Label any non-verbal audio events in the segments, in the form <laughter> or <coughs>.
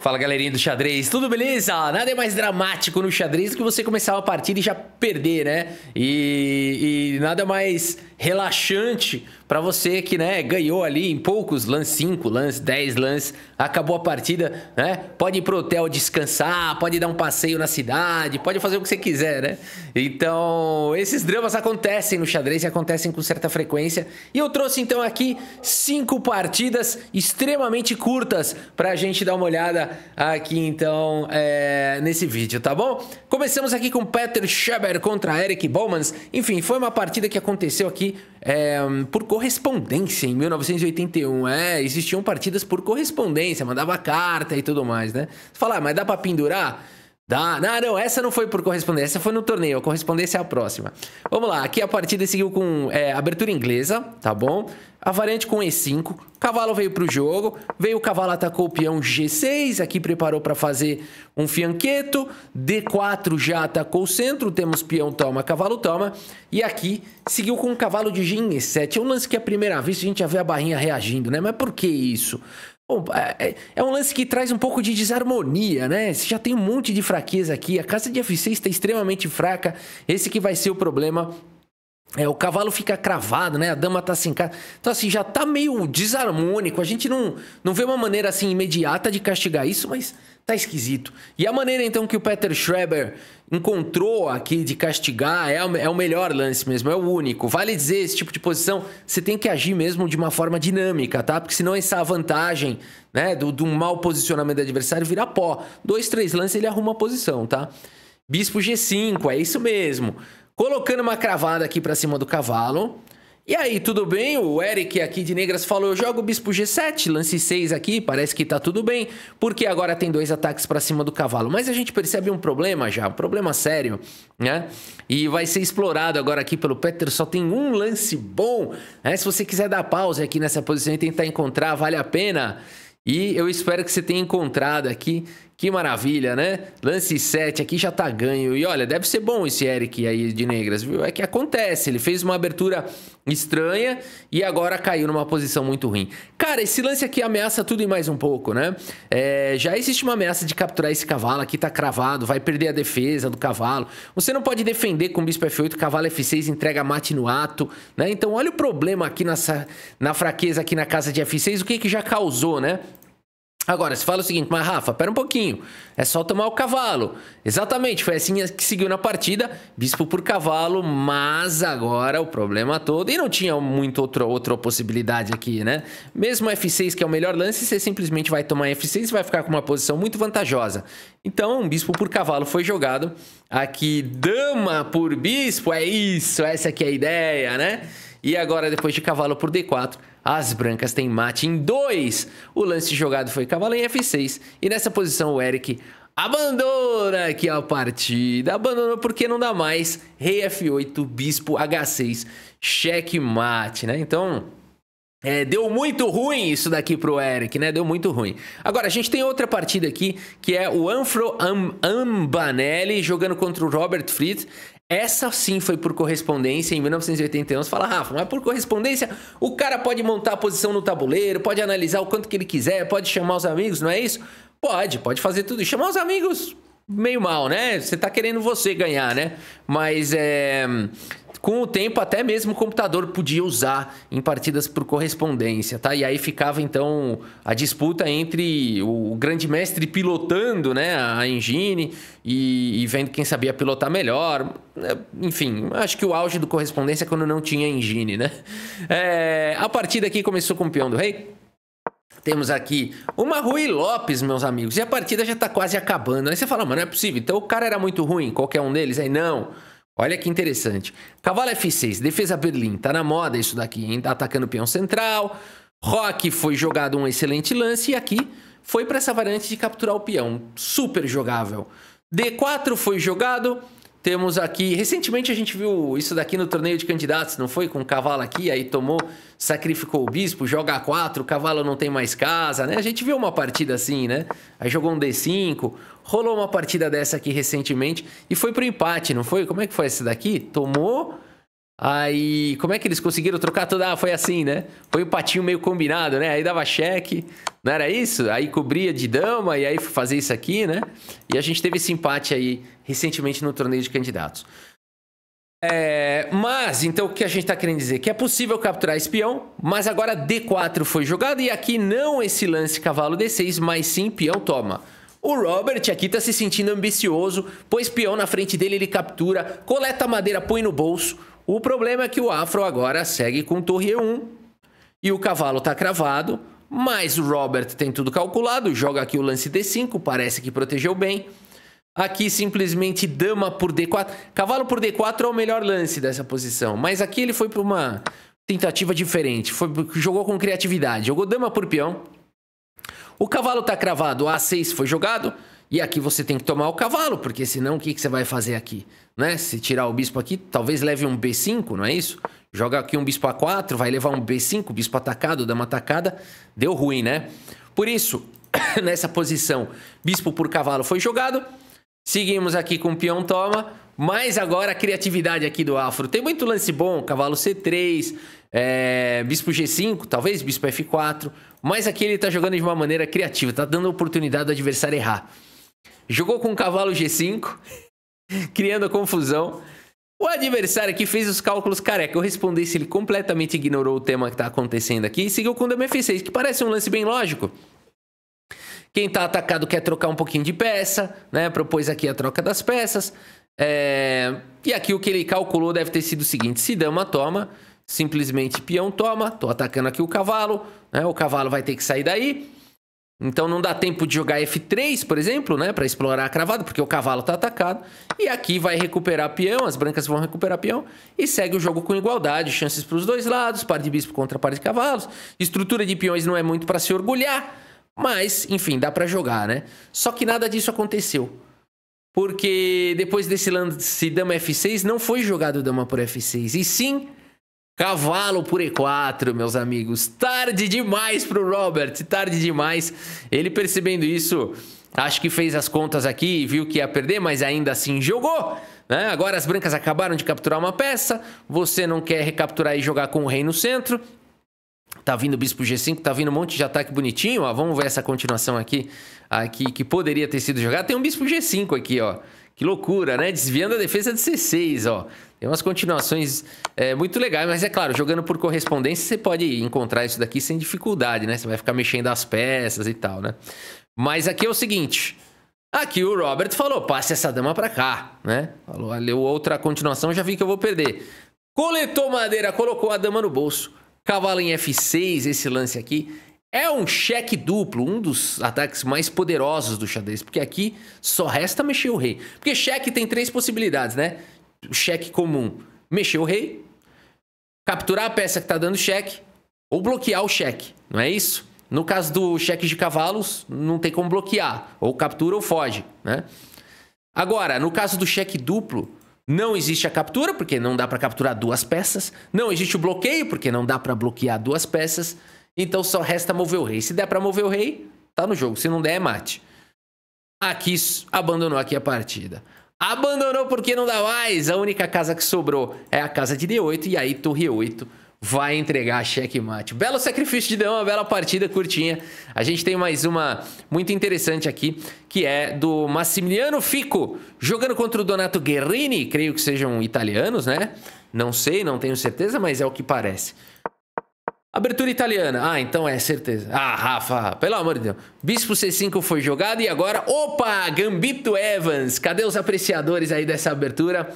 Fala galerinha do xadrez, tudo beleza? Nada é mais dramático no xadrez do que você começar uma partida e já perder, né? E, e nada mais relaxante para você que né, ganhou ali em poucos lances 5, lances 10, lances, acabou a partida, né? Pode ir pro hotel descansar, pode dar um passeio na cidade, pode fazer o que você quiser, né? Então, esses dramas acontecem no xadrez e acontecem com certa frequência. E eu trouxe então aqui cinco partidas extremamente curtas para a gente dar uma olhada aqui então é, nesse vídeo, tá bom? Começamos aqui com Peter Scheber contra Eric Bowmans. Enfim, foi uma partida que aconteceu aqui é, por correspondência em 1981. É, existiam partidas por correspondência, mandava carta e tudo mais, né? Você fala, ah, mas dá para pendurar? Dá. Não, não, essa não foi por correspondência, essa foi no torneio. A correspondência é a próxima. Vamos lá, aqui a partida seguiu com é, abertura inglesa, tá bom? A variante com E5. Cavalo veio pro jogo. Veio o cavalo, atacou o peão G6. Aqui preparou para fazer um fianqueto. D4 já atacou o centro. Temos peão toma, cavalo toma. E aqui seguiu com o cavalo de G7. É um lance que à primeira vista a gente já vê a barrinha reagindo, né? Mas por que isso? Bom, é, é, é um lance que traz um pouco de desarmonia, né? Você já tem um monte de fraqueza aqui, a casa de F6 está extremamente fraca, esse que vai ser o problema é, o cavalo fica cravado, né? A dama tá sem assim, casa. Então, assim, já tá meio desarmônico. A gente não, não vê uma maneira, assim, imediata de castigar isso, mas tá esquisito. E a maneira, então, que o Peter Schreber encontrou aqui de castigar é o, é o melhor lance mesmo, é o único. Vale dizer, esse tipo de posição, você tem que agir mesmo de uma forma dinâmica, tá? Porque senão essa vantagem, né, do, do mau posicionamento do adversário vira pó. Dois, três lances, ele arruma a posição, tá? Bispo G5, é isso mesmo colocando uma cravada aqui para cima do cavalo. E aí, tudo bem? O Eric aqui de Negras falou: eu jogo bispo G7, lance 6 aqui, parece que tá tudo bem, porque agora tem dois ataques para cima do cavalo. Mas a gente percebe um problema já, um problema sério, né? E vai ser explorado agora aqui pelo Peter. Só tem um lance bom. Né? Se você quiser dar pausa aqui nessa posição e tentar encontrar, vale a pena. E eu espero que você tenha encontrado aqui que maravilha, né? Lance 7 aqui já tá ganho. E olha, deve ser bom esse Eric aí de negras, viu? É que acontece, ele fez uma abertura estranha e agora caiu numa posição muito ruim. Cara, esse lance aqui ameaça tudo e mais um pouco, né? É, já existe uma ameaça de capturar esse cavalo aqui, tá cravado, vai perder a defesa do cavalo. Você não pode defender com bispo F8, cavalo F6 entrega mate no ato, né? Então olha o problema aqui nessa, na fraqueza aqui na casa de F6, o que que já causou, né? Agora, se fala o seguinte, mas Rafa, pera um pouquinho, é só tomar o cavalo. Exatamente, foi assim que seguiu na partida, bispo por cavalo, mas agora o problema todo, e não tinha muito outro, outra possibilidade aqui, né? Mesmo F6, que é o melhor lance, você simplesmente vai tomar F6 e vai ficar com uma posição muito vantajosa. Então, bispo por cavalo foi jogado, aqui dama por bispo, é isso, essa aqui é a ideia, né? E agora, depois de cavalo por D4, as brancas têm mate em 2. O lance jogado foi cavalo em F6. E nessa posição o Eric abandona aqui a partida. Abandonou porque não dá mais. Rei F8, bispo H6, checkmate, né? Então, é, deu muito ruim isso daqui pro Eric, né? Deu muito ruim. Agora, a gente tem outra partida aqui, que é o Anfro Am Ambanelli jogando contra o Robert Fritz. Essa sim foi por correspondência em 1981. Você fala, Rafa, mas por correspondência o cara pode montar a posição no tabuleiro, pode analisar o quanto que ele quiser, pode chamar os amigos, não é isso? Pode, pode fazer tudo. Chamar os amigos meio mal, né? Você tá querendo você ganhar, né? Mas é. Com o tempo, até mesmo o computador podia usar em partidas por correspondência, tá? E aí ficava então a disputa entre o grande mestre pilotando, né, a engine e, e vendo quem sabia pilotar melhor. É, enfim, acho que o auge do correspondência é quando não tinha engine, né? É, a partida aqui começou com o peão do rei. Temos aqui uma Rui Lopes, meus amigos, e a partida já tá quase acabando. Aí você fala, mano, não é possível. Então o cara era muito ruim, qualquer um deles. Aí não. Olha que interessante. Cavalo F6, defesa Berlim. Tá na moda isso daqui, hein? Tá atacando o peão central. Rock foi jogado um excelente lance. E aqui foi para essa variante de capturar o peão. Super jogável. D4 foi jogado. Temos aqui. Recentemente a gente viu isso daqui no torneio de candidatos, não foi? Com o cavalo aqui, aí tomou, sacrificou o bispo, joga A4, o cavalo não tem mais casa, né? A gente viu uma partida assim, né? Aí jogou um D5, rolou uma partida dessa aqui recentemente e foi pro empate, não foi? Como é que foi essa daqui? Tomou, Aí, como é que eles conseguiram trocar toda? Ah, foi assim, né? Foi o um patinho meio combinado, né? Aí dava cheque, não era isso? Aí cobria de dama e aí fazer isso aqui, né? E a gente teve esse empate aí recentemente no torneio de candidatos. É, mas, então, o que a gente está querendo dizer? Que é possível capturar espião, mas agora D4 foi jogado e aqui não esse lance cavalo D6, mas sim peão toma. O Robert aqui está se sentindo ambicioso, pois peão na frente dele ele captura, coleta a madeira, põe no bolso, o problema é que o Afro agora segue com torre E1 e o cavalo está cravado, mas o Robert tem tudo calculado, joga aqui o lance D5, parece que protegeu bem. Aqui simplesmente dama por D4. Cavalo por D4 é o melhor lance dessa posição, mas aqui ele foi para uma tentativa diferente. Foi, jogou com criatividade, jogou dama por peão. O cavalo está cravado, A6 foi jogado. E aqui você tem que tomar o cavalo, porque senão o que, que você vai fazer aqui? Né? Se tirar o bispo aqui, talvez leve um B5, não é isso? Joga aqui um bispo A4, vai levar um B5, bispo atacado, dama atacada, deu ruim, né? Por isso, <coughs> nessa posição, bispo por cavalo foi jogado. Seguimos aqui com o peão toma, mas agora a criatividade aqui do Afro. Tem muito lance bom, cavalo C3, é, bispo G5, talvez bispo F4, mas aqui ele tá jogando de uma maneira criativa, tá dando oportunidade do adversário errar jogou com um cavalo G5, criando confusão. O adversário aqui fez os cálculos careca. É eu respondi se ele completamente ignorou o tema que está acontecendo aqui e seguiu com o Dama F6, que parece um lance bem lógico. Quem está atacado quer trocar um pouquinho de peça, né? Propôs aqui a troca das peças. É... E aqui o que ele calculou deve ter sido o seguinte: se dama toma, simplesmente peão toma. Tô atacando aqui o cavalo, né? O cavalo vai ter que sair daí. Então não dá tempo de jogar F3, por exemplo, né? Para explorar a cravada, porque o cavalo está atacado. E aqui vai recuperar peão, as brancas vão recuperar peão. E segue o jogo com igualdade, chances para os dois lados, par de bispo contra par de cavalos. Estrutura de peões não é muito para se orgulhar, mas, enfim, dá para jogar, né? Só que nada disso aconteceu. Porque depois desse lance dama F6, não foi jogado dama por F6. E sim Cavalo por E4, meus amigos. Tarde demais pro Robert, tarde demais. Ele percebendo isso, acho que fez as contas aqui e viu que ia perder, mas ainda assim jogou. Né? Agora as brancas acabaram de capturar uma peça. Você não quer recapturar e jogar com o rei no centro. Tá vindo bispo G5, tá vindo um monte de ataque bonitinho. Ó, vamos ver essa continuação aqui, aqui que poderia ter sido jogada. Tem um bispo G5 aqui, ó. Que loucura, né? Desviando a defesa de C6, ó. Tem umas continuações é, muito legais, mas é claro, jogando por correspondência, você pode encontrar isso daqui sem dificuldade, né? Você vai ficar mexendo as peças e tal, né? Mas aqui é o seguinte. Aqui o Robert falou, passe essa dama pra cá, né? Falou, leu outra continuação, já vi que eu vou perder. Coletou madeira, colocou a dama no bolso. Cavalo em F6, esse lance aqui é um cheque duplo, um dos ataques mais poderosos do xadrez, porque aqui só resta mexer o rei. Porque cheque tem três possibilidades, né? O cheque comum, mexer o rei, capturar a peça que está dando cheque ou bloquear o cheque, não é isso? No caso do cheque de cavalos, não tem como bloquear, ou captura ou foge, né? Agora, no caso do cheque duplo, não existe a captura, porque não dá para capturar duas peças, não existe o bloqueio, porque não dá para bloquear duas peças. Então só resta mover o rei. Se der para mover o rei, tá no jogo. Se não der, é mate. Aqui abandonou aqui a partida. Abandonou porque não dá mais. A única casa que sobrou é a casa de D8 e aí torre 8 vai entregar checkmate. Belo sacrifício de D1, uma bela partida curtinha. A gente tem mais uma muito interessante aqui, que é do Massimiliano Fico, jogando contra o Donato Guerrini, creio que sejam italianos, né? Não sei, não tenho certeza, mas é o que parece. Abertura italiana. Ah, então é certeza. Ah, Rafa, pelo amor de Deus. Bispo C5 foi jogado e agora, opa, Gambito Evans. Cadê os apreciadores aí dessa abertura?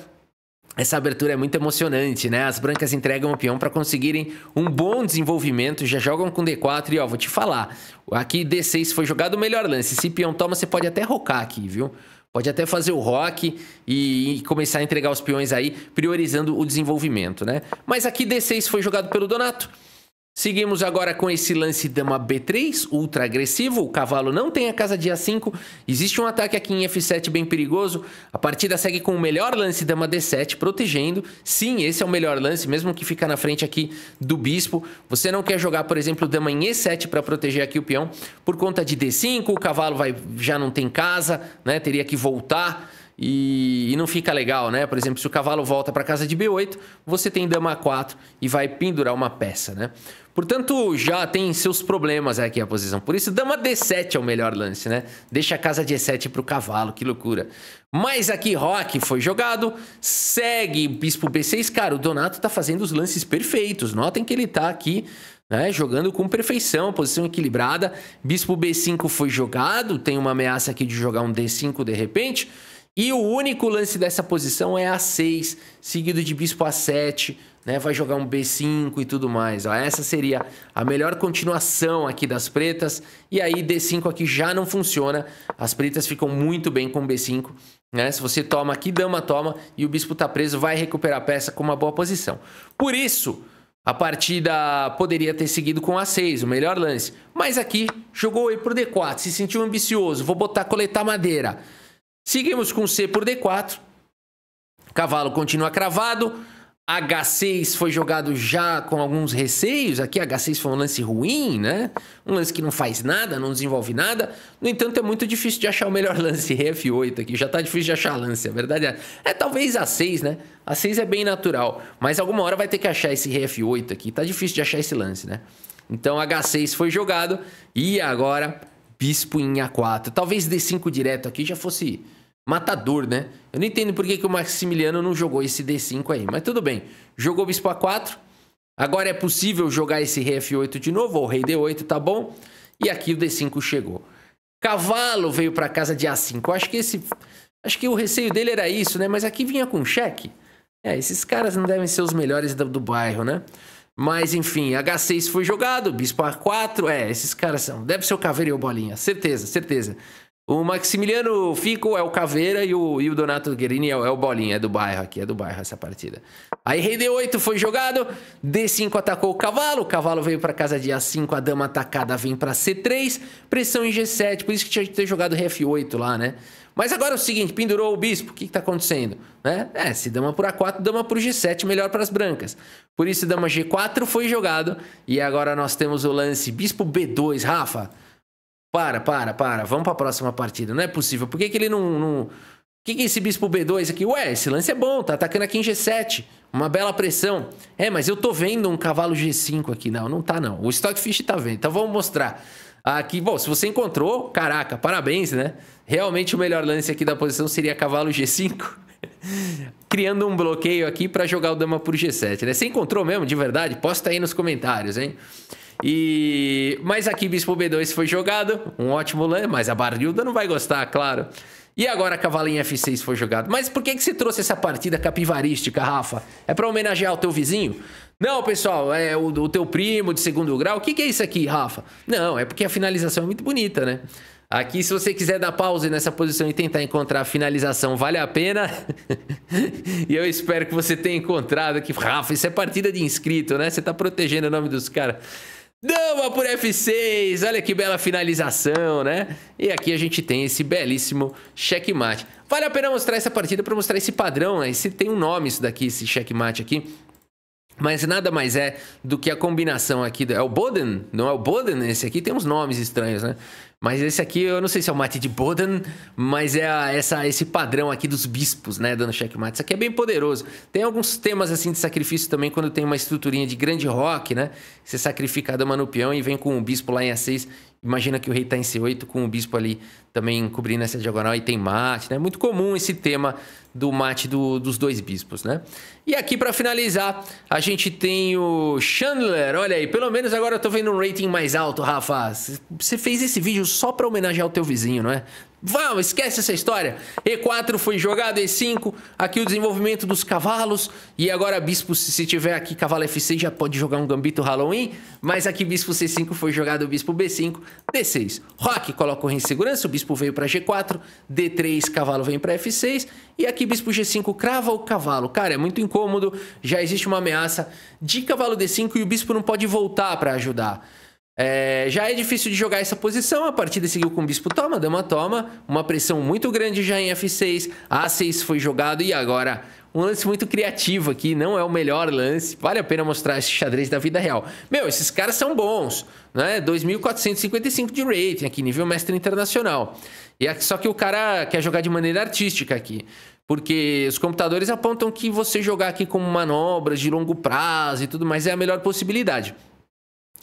Essa abertura é muito emocionante, né? As brancas entregam o peão para conseguirem um bom desenvolvimento, já jogam com D4 e ó, vou te falar, aqui D6 foi jogado o melhor lance. Se peão toma, você pode até rocar aqui, viu? Pode até fazer o rock e começar a entregar os peões aí, priorizando o desenvolvimento, né? Mas aqui D6 foi jogado pelo Donato. Seguimos agora com esse lance dama B3, ultra agressivo, o cavalo não tem a casa de A5, existe um ataque aqui em F7 bem perigoso, a partida segue com o melhor lance dama D7, protegendo, sim, esse é o melhor lance, mesmo que fica na frente aqui do bispo, você não quer jogar, por exemplo, dama em E7 para proteger aqui o peão, por conta de D5, o cavalo vai, já não tem casa, né? teria que voltar, e, não fica legal, né? Por exemplo, se o cavalo volta para casa de B8, você tem dama A4 e vai pendurar uma peça, né? Portanto, já tem seus problemas aqui a posição. Por isso, dama D7 é o melhor lance, né? Deixa a casa D7 pro cavalo, que loucura. Mas aqui, rock foi jogado, segue bispo B6. Cara, o Donato tá fazendo os lances perfeitos. Notem que ele tá aqui né, jogando com perfeição, posição equilibrada. Bispo B5 foi jogado, tem uma ameaça aqui de jogar um D5 de repente. E o único lance dessa posição é A6, seguido de bispo A7, né? Vai jogar um B5 e tudo mais. Ó, essa seria a melhor continuação aqui das pretas. E aí D5 aqui já não funciona. As pretas ficam muito bem com B5. Né? Se você toma aqui, dama toma, e o bispo tá preso, vai recuperar a peça com uma boa posição. Por isso, a partida poderia ter seguido com A6, o melhor lance. Mas aqui, jogou aí pro D4, se sentiu ambicioso, vou botar coletar madeira. Seguimos com C por D4. Cavalo continua cravado. H6 foi jogado já com alguns receios. Aqui H6 foi um lance ruim, né? Um lance que não faz nada, não desenvolve nada. No entanto, é muito difícil de achar o melhor <laughs> lance F8 aqui. Já tá difícil de achar lance, a é verdade é. É talvez A6, né? A6 é bem natural, mas alguma hora vai ter que achar esse F8 aqui. Tá difícil de achar esse lance, né? Então H6 foi jogado e agora bispo em A4. Talvez D5 direto aqui já fosse matador, né? Eu não entendo por que, que o Maximiliano não jogou esse D5 aí, mas tudo bem. Jogou bispo A4. Agora é possível jogar esse rei F8 de novo, ou rei D8, tá bom? E aqui o D5 chegou. Cavalo veio para casa de A5. Eu acho que esse acho que o receio dele era isso, né? Mas aqui vinha com cheque. É, esses caras não devem ser os melhores do, do bairro, né? Mas enfim, H6 foi jogado, bispo A4, é, esses caras são. Deve ser o Caveira e o Bolinha, certeza, certeza. O Maximiliano Fico é o Caveira e o, e o Donato Guerini é, é, o Bolinha, é do bairro aqui, é do bairro essa partida. Aí rei D8 foi jogado, D5 atacou o cavalo, o cavalo veio para casa de A5, a dama atacada vem para C3, pressão em G7, por isso que tinha que ter jogado rei F8 lá, né? Mas agora é o seguinte, pendurou o bispo, o que, que tá acontecendo? Né? É, se dama por A4, dama por G7, melhor para as brancas. Por isso dama G4 foi jogado e agora nós temos o lance bispo B2, Rafa... Para, para, para. Vamos para a próxima partida. Não é possível. Por que, que ele não. não... O que, que é esse bispo B2 aqui? Ué, esse lance é bom, tá atacando aqui em G7. Uma bela pressão. É, mas eu tô vendo um cavalo G5 aqui. Não, não tá não. O Stockfish tá vendo. Então vamos mostrar. Aqui, bom, se você encontrou, caraca, parabéns, né? Realmente o melhor lance aqui da posição seria cavalo G5. <laughs> Criando um bloqueio aqui para jogar o dama por G7, né? Você encontrou mesmo, de verdade? Posta aí nos comentários, hein? E mas aqui bispo B2 foi jogado, um ótimo lance, mas a Barilda não vai gostar, claro. E agora cavalinho F6 foi jogado. Mas por que que você trouxe essa partida capivarística, Rafa? É para homenagear o teu vizinho? Não, pessoal, é o, o teu primo de segundo grau. O que, que é isso aqui, Rafa? Não, é porque a finalização é muito bonita, né? Aqui, se você quiser dar pause nessa posição e tentar encontrar a finalização, vale a pena. <laughs> e eu espero que você tenha encontrado aqui. Rafa, isso é partida de inscrito, né? Você tá protegendo o nome dos caras. Dama por F6, olha que bela finalização, né? E aqui a gente tem esse belíssimo checkmate. Vale a pena mostrar essa partida para mostrar esse padrão, né? Esse tem um nome isso daqui, esse checkmate aqui. Mas nada mais é do que a combinação aqui. Do, é o Boden? Não é o Boden? Esse aqui tem uns nomes estranhos, né? Mas esse aqui, eu não sei se é o mate de Boden, mas é a, essa, esse padrão aqui dos bispos, né? Dando checkmate. Isso aqui é bem poderoso. Tem alguns temas, assim, de sacrifício também, quando tem uma estruturinha de grande rock, né? Você sacrifica a dama no peão e vem com o bispo lá em A6 Imagina que o rei está em C8 com o bispo ali também cobrindo essa diagonal e tem mate, né? Muito comum esse tema do mate do, dos dois bispos, né? E aqui para finalizar, a gente tem o Chandler. Olha aí, pelo menos agora eu tô vendo um rating mais alto, Rafa. Você fez esse vídeo só para homenagear o teu vizinho, não é? Vamos, esquece essa história. E4 foi jogado, E5, aqui o desenvolvimento dos cavalos. E agora, bispo, se tiver aqui cavalo F6, já pode jogar um gambito Halloween. Mas aqui, bispo C5 foi jogado, bispo B5, D6. Rock coloca o rei em segurança, o bispo veio para G4, D3, cavalo vem para F6. E aqui, bispo G5 crava o cavalo. Cara, é muito incômodo, já existe uma ameaça de cavalo D5 e o bispo não pode voltar para ajudar. É, já é difícil de jogar essa posição, a partida seguiu com o Bispo Toma, Dama Toma, uma pressão muito grande já em F6, A6 foi jogado e agora um lance muito criativo aqui, não é o melhor lance, vale a pena mostrar esse xadrez da vida real. Meu, esses caras são bons, né? 2.455 de rating aqui, nível mestre internacional. E é só que o cara quer jogar de maneira artística aqui. Porque os computadores apontam que você jogar aqui com manobras de longo prazo e tudo mais é a melhor possibilidade.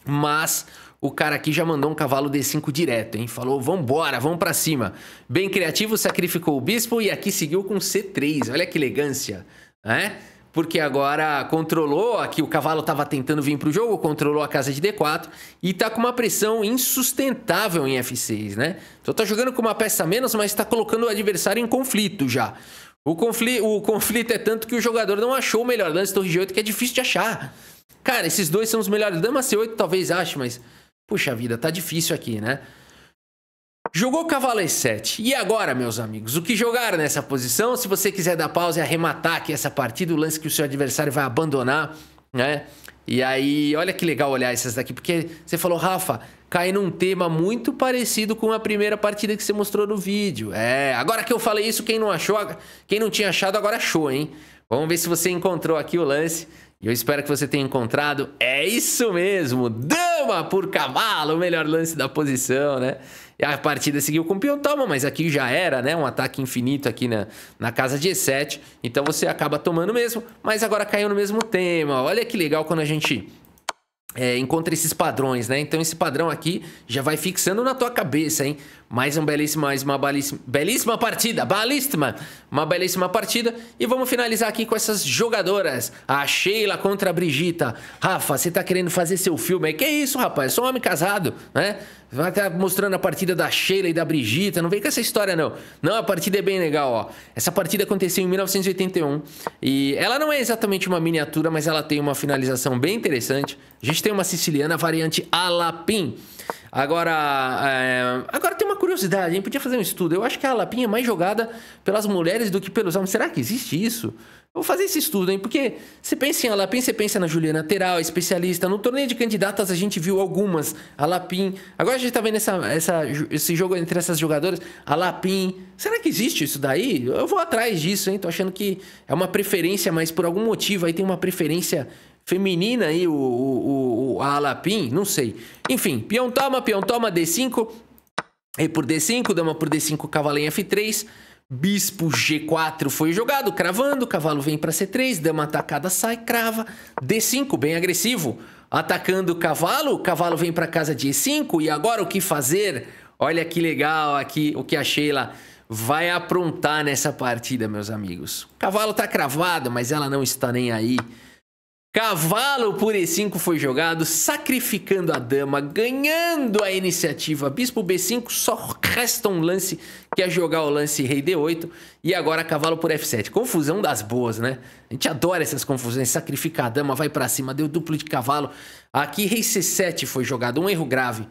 Mas o cara aqui já mandou um cavalo D5 direto, hein? Falou, vambora, vamos para cima. Bem criativo, sacrificou o bispo e aqui seguiu com C3. Olha que elegância, né? Porque agora controlou, aqui o cavalo estava tentando vir para o jogo, controlou a casa de D4 e está com uma pressão insustentável em F6, né? Então tá jogando com uma peça menos, mas está colocando o adversário em conflito já. O conflito, o conflito é tanto que o jogador não achou o melhor lance torre G8, que é difícil de achar. Cara, esses dois são os melhores. Dama C8 talvez ache, mas Puxa vida, tá difícil aqui, né? Jogou cavalo e7. E agora, meus amigos? O que jogar nessa posição? Se você quiser dar pausa e arrematar aqui essa partida, o lance que o seu adversário vai abandonar, né? E aí, olha que legal olhar essas daqui, porque você falou, Rafa, cai num tema muito parecido com a primeira partida que você mostrou no vídeo. É, agora que eu falei isso, quem não achou, quem não tinha achado, agora achou, hein? Vamos ver se você encontrou aqui o lance e eu espero que você tenha encontrado. É isso mesmo! Dama por cavalo, o melhor lance da posição, né? E a partida seguiu com o peão, toma, mas aqui já era, né? Um ataque infinito aqui na, na casa de E7. Então você acaba tomando mesmo, mas agora caiu no mesmo tema. Olha que legal quando a gente é, encontra esses padrões, né? Então esse padrão aqui já vai fixando na tua cabeça, hein? Mais um belíssimo, mais uma belíssima, belíssima partida, balíssima, uma belíssima partida. E vamos finalizar aqui com essas jogadoras, a Sheila contra a Brigita. Rafa, você tá querendo fazer seu filme aí? Que isso, rapaz, eu sou um homem casado, né? Vai estar tá mostrando a partida da Sheila e da Brigita, não vem com essa história não. Não, a partida é bem legal, ó. Essa partida aconteceu em 1981 e ela não é exatamente uma miniatura, mas ela tem uma finalização bem interessante. A gente tem uma siciliana variante Alapim. Agora, é... agora tem curiosidade, hein? Podia fazer um estudo. Eu acho que é a lapinha é mais jogada pelas mulheres do que pelos homens. Será que existe isso? vou fazer esse estudo, hein? Porque você pensa em Alapim, você pensa na Juliana Teral, especialista. No torneio de candidatas a gente viu algumas. Alapim. Agora a gente tá vendo essa, essa, esse jogo entre essas jogadoras. Alapim. Será que existe isso daí? Eu vou atrás disso, hein? Tô achando que é uma preferência, mas por algum motivo aí tem uma preferência feminina aí, o, o, o a Alapim. Não sei. Enfim, peão toma, peão toma, D5. E é por D5, dama por D5, cavalo em F3. Bispo G4 foi jogado, cravando, cavalo vem para C3, dama atacada sai, crava, D5, bem agressivo, atacando o cavalo, cavalo vem para casa de E5 e agora o que fazer? Olha que legal aqui o que a Sheila vai aprontar nessa partida, meus amigos. O cavalo tá cravado, mas ela não está nem aí. Cavalo por e5 foi jogado, sacrificando a dama, ganhando a iniciativa. Bispo b5, só resta um lance que é jogar o lance rei d8 e agora cavalo por f7. Confusão das boas, né? A gente adora essas confusões, sacrificar a dama, vai para cima, deu duplo de cavalo. Aqui rei c7 foi jogado, um erro grave.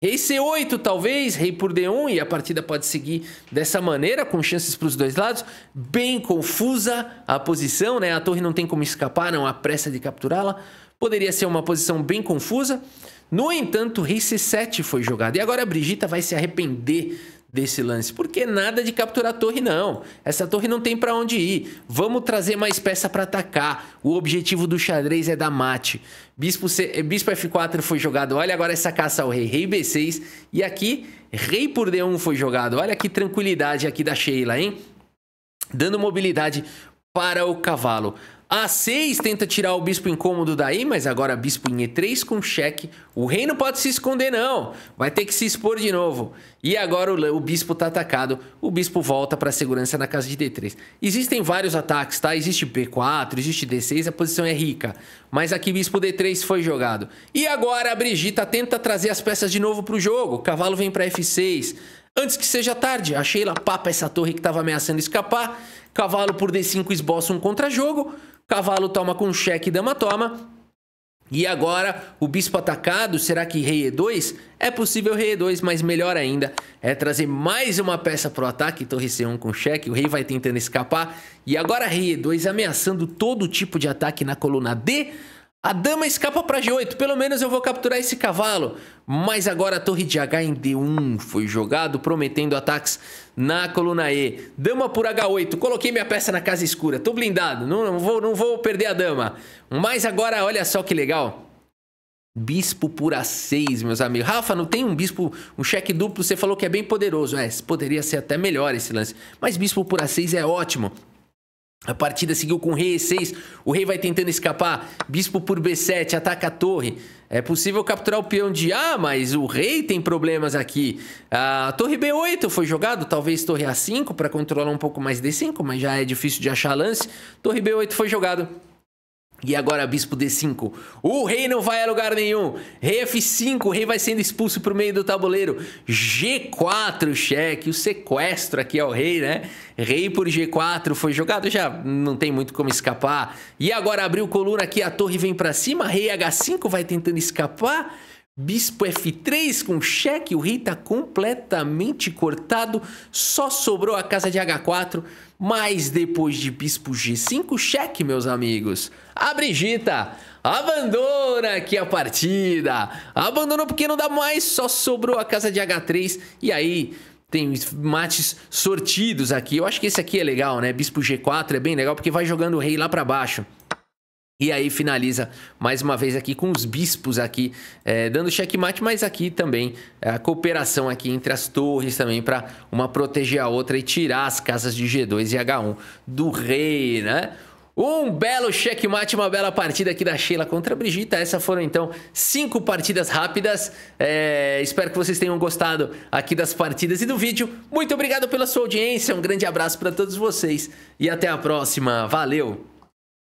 Rei C8, talvez, rei por D1, e a partida pode seguir dessa maneira, com chances para os dois lados. Bem confusa a posição, né? A torre não tem como escapar, não há pressa de capturá-la. Poderia ser uma posição bem confusa. No entanto, rei C7 foi jogado. E agora a Brigita vai se arrepender desse lance. Porque nada de capturar a torre, não. Essa torre não tem para onde ir. Vamos trazer mais peça para atacar. O objetivo do xadrez é dar mate. Bispo, C... Eh, Bispo F4 foi jogado. Olha agora essa caça ao rei. Rei B6. E aqui, rei por D1 foi jogado. Olha que tranquilidade aqui da Sheila, hein? Dando mobilidade para o cavalo. A6 tenta tirar o bispo incômodo daí, mas agora bispo em E3 com cheque. O rei não pode se esconder, não. Vai ter que se expor de novo. E agora o, o bispo tá atacado. O bispo volta para segurança na casa de D3. Existem vários ataques, tá? Existe B4, existe D6, a posição é rica. Mas aqui bispo D3 foi jogado. E agora a Brigita tenta trazer as peças de novo pro jogo. O cavalo vem para F6. Antes que seja tarde, a Sheila papa essa torre que estava ameaçando escapar. Cavalo por D5 esboça um contra-jogo. Cavalo toma com cheque, dama toma. E agora, o bispo atacado, será que rei e2? É possível rei e2, mas melhor ainda é trazer mais uma peça pro ataque, torre c1 com cheque, o rei vai tentando escapar. E agora rei e2 ameaçando todo tipo de ataque na coluna D. A dama escapa para G8. Pelo menos eu vou capturar esse cavalo. Mas agora a torre de H em D1 foi jogado, prometendo ataques na coluna E. Dama por H8. Coloquei minha peça na casa escura. Tô blindado. Não, não, vou, não vou perder a dama. Mas agora, olha só que legal. Bispo por A6, meus amigos. Rafa, não tem um bispo, um cheque duplo? Você falou que é bem poderoso. É, poderia ser até melhor esse lance. Mas bispo por A6 é ótimo. A partida seguiu com rei e6. O rei vai tentando escapar. Bispo por b7, ataca a torre. É possível capturar o peão de A, mas o rei tem problemas aqui. A torre b8 foi jogado, talvez torre a5 para controlar um pouco mais d5, mas já é difícil de achar lance. Torre b8 foi jogado. E agora bispo D5. O rei não vai a lugar nenhum. Rei F5, o rei vai sendo expulso pro meio do tabuleiro. G4, cheque, o sequestro aqui é o rei, né? Rei por G4 foi jogado, já não tem muito como escapar. E agora abriu coluna aqui, a torre vem para cima, rei H5 vai tentando escapar. Bispo F3 com cheque, o rei tá completamente cortado, só sobrou a casa de H4. Mas depois de bispo G5 cheque, meus amigos, a Brigita abandona aqui a partida. Abandonou porque não dá mais, só sobrou a casa de H3 e aí tem mates sortidos aqui. Eu acho que esse aqui é legal, né? Bispo G4 é bem legal porque vai jogando o rei lá para baixo. E aí finaliza mais uma vez aqui com os bispos aqui é, dando checkmate, mas aqui também é, a cooperação aqui entre as torres também para uma proteger a outra e tirar as casas de G2 e H1 do rei, né? Um belo checkmate, uma bela partida aqui da Sheila contra a Brigita. Essas foram então cinco partidas rápidas. É, espero que vocês tenham gostado aqui das partidas e do vídeo. Muito obrigado pela sua audiência, um grande abraço para todos vocês e até a próxima. Valeu!